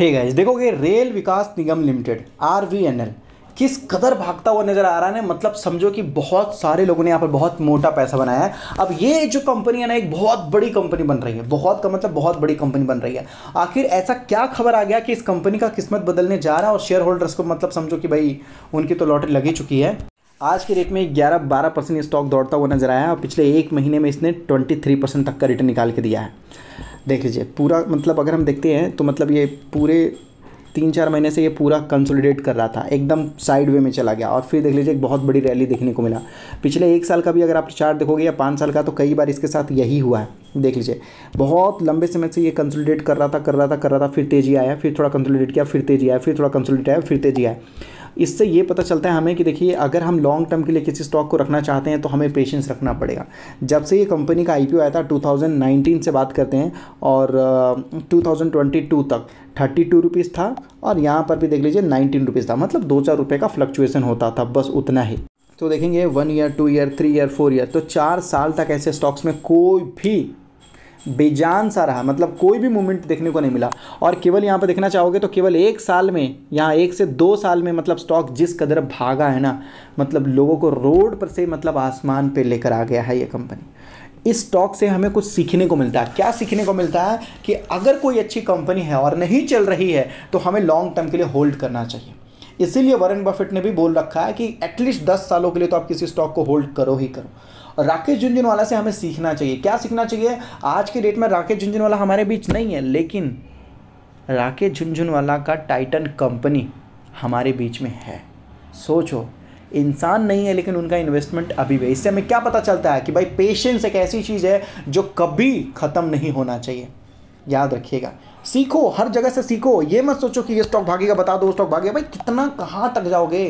हे है देखो कि रेल विकास निगम लिमिटेड आर किस कदर भागता हुआ नज़र आ रहा है मतलब समझो कि बहुत सारे लोगों ने यहाँ पर बहुत मोटा पैसा बनाया है अब ये जो कंपनी है ना एक बहुत बड़ी कंपनी बन रही है बहुत का मतलब बहुत बड़ी कंपनी बन रही है आखिर ऐसा क्या खबर आ गया कि इस कंपनी का किस्मत बदलने जा रहा है और शेयर होल्डर्स को मतलब समझो कि भाई उनकी तो लॉटरी लगी चुकी है आज के रेट में 11-12 परसेंट स्टॉक दौड़ता हुआ नजर आया और पिछले एक महीने में इसने 23 परसेंट तक का रिटर्न निकाल के दिया है देख लीजिए पूरा मतलब अगर हम देखते हैं तो मतलब ये पूरे तीन चार महीने से ये पूरा कंसोलिडेट कर रहा था एकदम साइड वे में चला गया और फिर देख लीजिए एक बहुत बड़ी रैली देखने को मिला पिछले एक साल का भी अगर आप चार्ट देखोगे या पाँच साल का तो कई बार इसके साथ यही हुआ है देख लीजिए बहुत लंबे समय से ये कंसोलिडेट कर रहा था कर रहा था कर रहा था फिर तेजी आया फिर थोड़ा कंसोलिडेट किया फिर तेजी आया फिर थोड़ा कंसोलिडेट आया फिर तेजी आया इससे ये पता चलता है हमें कि देखिए अगर हम लॉन्ग टर्म के लिए किसी स्टॉक को रखना चाहते हैं तो हमें पेशेंस रखना पड़ेगा जब से ये कंपनी का आई आया था 2019 से बात करते हैं और uh, 2022 तक थर्टी टू रुपीज़ था और यहाँ पर भी देख लीजिए नाइनटीन रुपीज़ था मतलब दो चार रुपये का फ्लक्चुएसन होता था बस उतना ही तो देखेंगे one year two year three year four year तो चार साल तक ऐसे स्टॉक्स में कोई भी बेजान सा रहा मतलब कोई भी मूवमेंट देखने को नहीं मिला और केवल यहाँ पर देखना चाहोगे तो केवल एक साल में यहाँ एक से दो साल में मतलब स्टॉक जिस कदर भागा है ना मतलब लोगों को रोड पर से मतलब आसमान पर लेकर आ गया है ये कंपनी इस स्टॉक से हमें कुछ सीखने को मिलता है क्या सीखने को मिलता है कि अगर कोई अच्छी कंपनी है और नहीं चल रही है तो हमें लॉन्ग टर्म के लिए होल्ड करना चाहिए इसीलिए वॉरेन बफेट ने भी बोल रखा है कि एटलीस्ट दस सालों के लिए तो आप किसी स्टॉक को होल्ड करो ही करो और राकेश झुंझुनवाला से हमें सीखना चाहिए क्या सीखना चाहिए आज के डेट में राकेश झुंझुनवाला हमारे बीच नहीं है लेकिन राकेश झुंझुनवाला का टाइटन कंपनी हमारे बीच में है सोचो इंसान नहीं है लेकिन उनका इन्वेस्टमेंट अभी भी इससे हमें क्या पता चलता है कि भाई पेशेंस एक ऐसी चीज़ है जो कभी ख़त्म नहीं होना चाहिए याद रखिएगा सीखो हर जगह से सीखो ये मत सोचो कि ये स्टॉक भागेगा बता दो स्टॉक भागेगा भाई कितना कहाँ तक जाओगे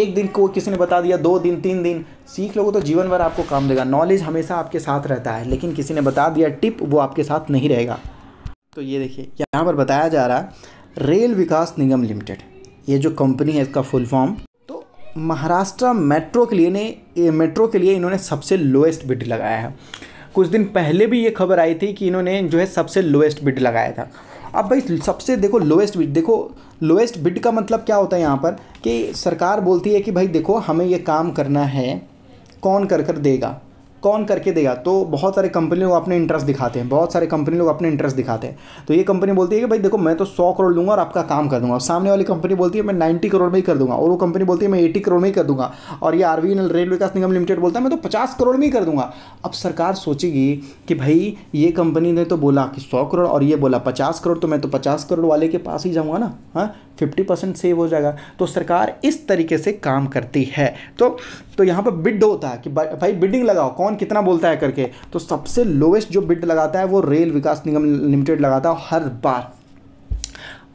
एक दिन को किसी ने बता दिया दो दिन तीन दिन सीख लोगे तो जीवन भर आपको काम देगा नॉलेज हमेशा आपके साथ रहता है लेकिन किसी ने बता दिया टिप वो आपके साथ नहीं रहेगा तो ये देखिए यहाँ पर बताया जा रहा है रेल विकास निगम लिमिटेड ये जो कंपनी है इसका फुल फॉर्म तो महाराष्ट्र मेट्रो के लिए ने मेट्रो के लिए इन्होंने सबसे लोएस्ट बिड लगाया है कुछ दिन पहले भी ये खबर आई थी कि इन्होंने जो है सबसे लोएस्ट बिड लगाया था अब भाई सबसे देखो लोएस्ट बिड देखो लोएस्ट बिड का मतलब क्या होता है यहाँ पर कि सरकार बोलती है कि भाई देखो हमें ये काम करना है कौन कर कर देगा कौन करके देगा तो बहुत सारे कंपनी लोग अपने इंटरेस्ट दिखाते हैं बहुत सारे कंपनी लोग अपने इंटरेस्ट दिखाते हैं तो ये कंपनी बोलती है कि भाई देखो मैं तो सौ करोड़ लूँगा और आपका काम कर दूंगा और सामने वाली कंपनी बोलती है मैं नाइन्टी करोड़ में ही कर दूंगा और वो कंपनी बोलती है मैं एटी करोड़ में ही कर दूंगा और ये आर रेल विकास निगम लिमिटेड बोलता है मैं तो पचास करोड़ में ही कर दूंगा अब सरकार सोचेगी कि भाई ये कंपनी ने तो बोला कि सौ करोड़ और ये बोला पचास करोड़ तो मैं तो पचास करोड़ वाले के पास ही जाऊँगा ना हाँ फिफ्टी परसेंट सेव हो जाएगा तो सरकार इस तरीके से काम करती है तो तो यहाँ पर बिड होता है कि भाई बिडिंग लगाओ कौन कितना बोलता है करके तो सबसे लोवेस्ट जो बिड लगाता है वो रेल विकास निगम लिमिटेड लगाता है हर बार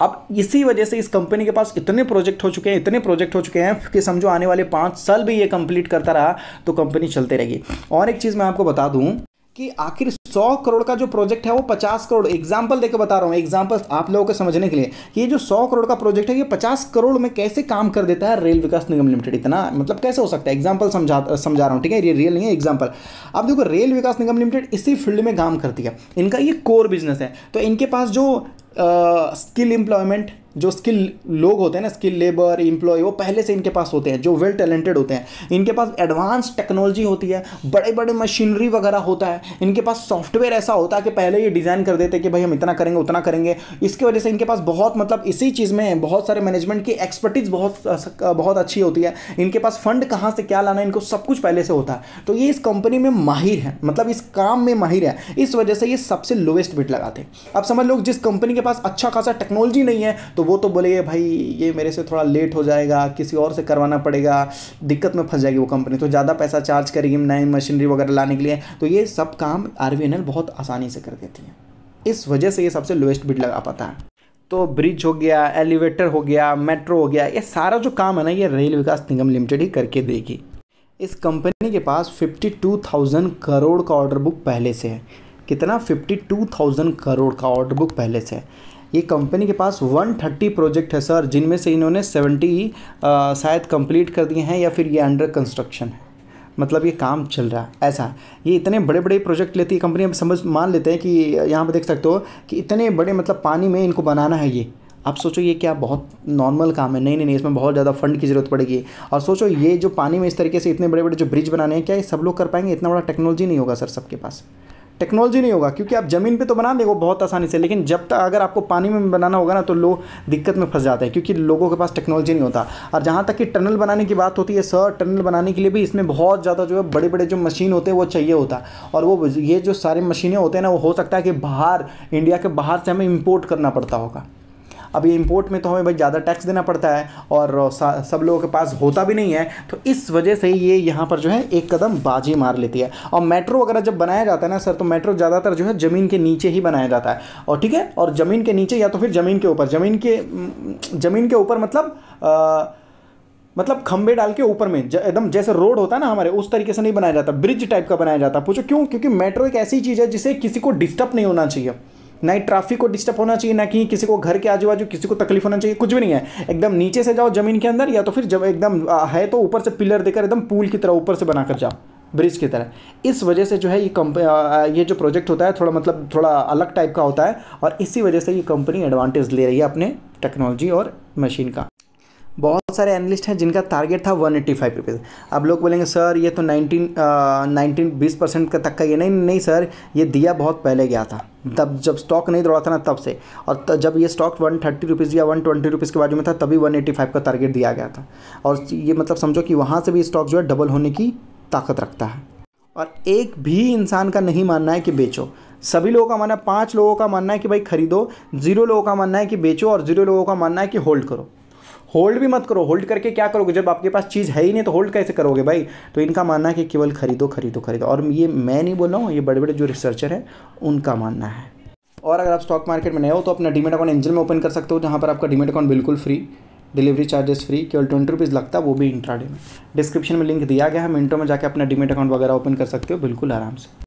अब इसी वजह से इस कंपनी के पास इतने प्रोजेक्ट हो चुके हैं इतने प्रोजेक्ट हो चुके हैं कि समझो आने वाले पाँच साल भी ये कंप्लीट करता रहा तो कंपनी चलते रहेगी और एक चीज़ मैं आपको बता दूँ कि आखिर 100 करोड़ का जो प्रोजेक्ट है वो 50 करोड़ एग्जाम्पल देकर बता रहा हूँ एग्जाम्पल आप लोगों को समझने के लिए कि ये जो 100 करोड़ का प्रोजेक्ट है ये 50 करोड़ में कैसे काम कर देता है रेल विकास निगम लिमिटेड इतना मतलब कैसे हो सकता है एग्जाम्पल समझा समझा रहा हूँ ठीक है ये रियल नहीं है एग्जाम्पल अब देखो रेल विकास निगम लिमिटेड इसी फील्ड में काम करती है इनका ये कोर बिजनेस है तो इनके पास जो स्किल एम्प्लॉयमेंट जो स्किल लोग होते हैं ना स्किल लेबर इंप्लॉय वो पहले से इनके पास होते हैं जो वेल टैलेंटेड होते हैं इनके पास एडवांस टेक्नोलॉजी होती है बड़े बड़े मशीनरी वगैरह होता है इनके पास सॉफ्टवेयर ऐसा होता है कि पहले ये डिज़ाइन कर देते कि भाई हम इतना करेंगे उतना करेंगे इसकी वजह से इनके पास बहुत मतलब इसी चीज़ में बहुत सारे मैनेजमेंट की एक्सपर्टीज़ बहुत बहुत अच्छी होती है इनके पास फंड कहाँ से क्या लाना है इनको सब कुछ पहले से होता है तो ये इस कंपनी में माहिर है मतलब इस काम में माहिर है इस वजह से ये सबसे लोवेस्ट बिट लगाते हैं अब समझ लो जिस कंपनी के पास अच्छा खासा टेक्नोलॉजी नहीं है तो वो तो बोलेगे भाई ये मेरे से थोड़ा लेट हो जाएगा किसी और से करवाना पड़ेगा दिक्कत में फंस जाएगी वो कंपनी तो ज़्यादा पैसा चार्ज करेगी नई मशीनरी वगैरह लाने के लिए तो ये सब काम आर बहुत आसानी से कर देती है इस वजह से ये सबसे लोएस्ट बिड लगा पाता है तो ब्रिज हो गया एलिवेटर हो गया मेट्रो हो गया ये सारा जो काम है ना ये रेल विकास निगम लिमिटेड ही करके देगी इस कंपनी के पास 52,000 करोड़ का ऑर्डर बुक पहले से है कितना 52,000 करोड़ का ऑर्डर बुक पहले से है ये कंपनी के पास 130 प्रोजेक्ट है सर जिनमें से इन्होंने 70 शायद कंप्लीट कर दिए हैं या फिर ये अंडर कंस्ट्रक्शन है मतलब ये काम चल रहा है ऐसा ये इतने बड़े बड़े प्रोजेक्ट लेती है कंपनी अब समझ मान लेते हैं कि यहाँ पर देख सकते हो कि इतने बड़े मतलब पानी में इनको बनाना है ये आप सोचो ये क्या बहुत नॉर्मल काम है नहीं नहीं नहीं इसमें बहुत ज़्यादा फंड की ज़रूरत पड़ेगी और सोचो ये जो पानी में इस तरीके से इतने बड़े बड़े जो ब्रिज बनाने हैं क्या ये सब लोग कर पाएंगे इतना बड़ा टेक्नोलॉजी नहीं होगा सर सबके पास टेक्नोलॉजी नहीं होगा क्योंकि आप ज़मीन पे तो बना देंगे बहुत आसानी से लेकिन जब तक अगर आपको पानी में बनाना होगा ना तो लोग दिक्कत में फंस जाते हैं क्योंकि लोगों के पास टेक्नोलॉजी नहीं होता और जहाँ तक कि टनल बनाने की बात होती है सर टनल बनाने के लिए भी इसमें बहुत ज़्यादा जो है बड़े बड़े जो मशीन होते हैं वो चाहिए होता और वो ये जो सारे मशीनें होते हैं ना वो हो सकता है कि बाहर इंडिया के बाहर से हमें इम्पोर्ट करना पड़ता होगा अब ये इम्पोर्ट में तो हमें भाई ज़्यादा टैक्स देना पड़ता है और सब लोगों के पास होता भी नहीं है तो इस वजह से ये यहाँ पर जो है एक कदम बाजी मार लेती है और मेट्रो वगैरह जब बनाया जाता है ना सर तो मेट्रो ज़्यादातर जो है ज़मीन के नीचे ही बनाया जाता है और ठीक है और ज़मीन के नीचे या तो फिर ज़मीन के ऊपर ज़मीन के ज़मीन के ऊपर मतलब मतलब खंबे डाल के ऊपर में एकदम जैसे रोड होता है ना हमारे उस तरीके से नहीं बनाया जाता ब्रिज टाइप का बनाया जाता पूछो क्यों क्योंकि मेट्रो एक ऐसी चीज़ है जिसे किसी को डिस्टर्ब नहीं होना चाहिए ना ही ट्रैफिक को डिस्टर्ब होना चाहिए ना कि किसी को घर के आजू बाजू किसी को तकलीफ होना चाहिए कुछ भी नहीं है एकदम नीचे से जाओ जमीन के अंदर या तो फिर जब एकदम है तो ऊपर से पिलर देकर एकदम पूल की तरह ऊपर से बनाकर जाओ ब्रिज की तरह इस वजह से जो है ये कंप ये जो प्रोजेक्ट होता है थोड़ा मतलब थोड़ा अलग टाइप का होता है और इसी वजह से ये कंपनी एडवांटेज ले रही है अपने टेक्नोलॉजी और मशीन का बहुत सारे एनालिस्ट हैं जिनका टारगेट था वन एट्टी फाइव रुपीज़ अब लोग बोलेंगे सर ये तो नाइनटीन नाइनटीन बीस परसेंट का तक का ये नहीं नहीं सर ये दिया बहुत पहले गया था तब जब स्टॉक नहीं दौड़ा था ना तब से और तब जब ये स्टॉक वन थर्टी रुपीज़ या वन ट्वेंटी रुपीज़ के बाजू में था तभी वन एटी फाइव का टारगेट दिया गया था और ये मतलब समझो कि वहाँ से भी स्टॉक जो है डबल होने की ताकत रखता है और एक भी इंसान का नहीं मानना है कि बेचो सभी लोगों का मानना है पाँच लोगों का मानना है कि भाई खरीदो जीरो लोगों का मानना है कि बेचो और जीरो लोगों का मानना है कि होल्ड करो होल्ड भी मत करो होल्ड करके क्या करोगे जब आपके पास चीज़ है ही नहीं तो होल्ड कैसे करोगे भाई तो इनका मानना है कि केवल खरीदो खरीदो खरीदो और ये मैं नहीं बोल रहा हूँ ये बड़े बड़े जो रिसर्चर हैं उनका मानना है और अगर आप स्टॉक मार्केट में नए हो तो अपना डीमेट अकाउंट इंजन में ओपन कर सकते हो जहाँ पर आपका डीमेट अकाउंट बिल्कुल फ्री डिलीवरी चार्जेस फ्री केवल ट्वेंटी रुपीज़ लगता है वो भी इंट्राडे में डिस्क्रिप्शन में लिंक दिया गया है मिनटों में जाकर अपना डीमेट अकाउंट वगैरह ओपन कर सकते हो बिल्कुल आराम से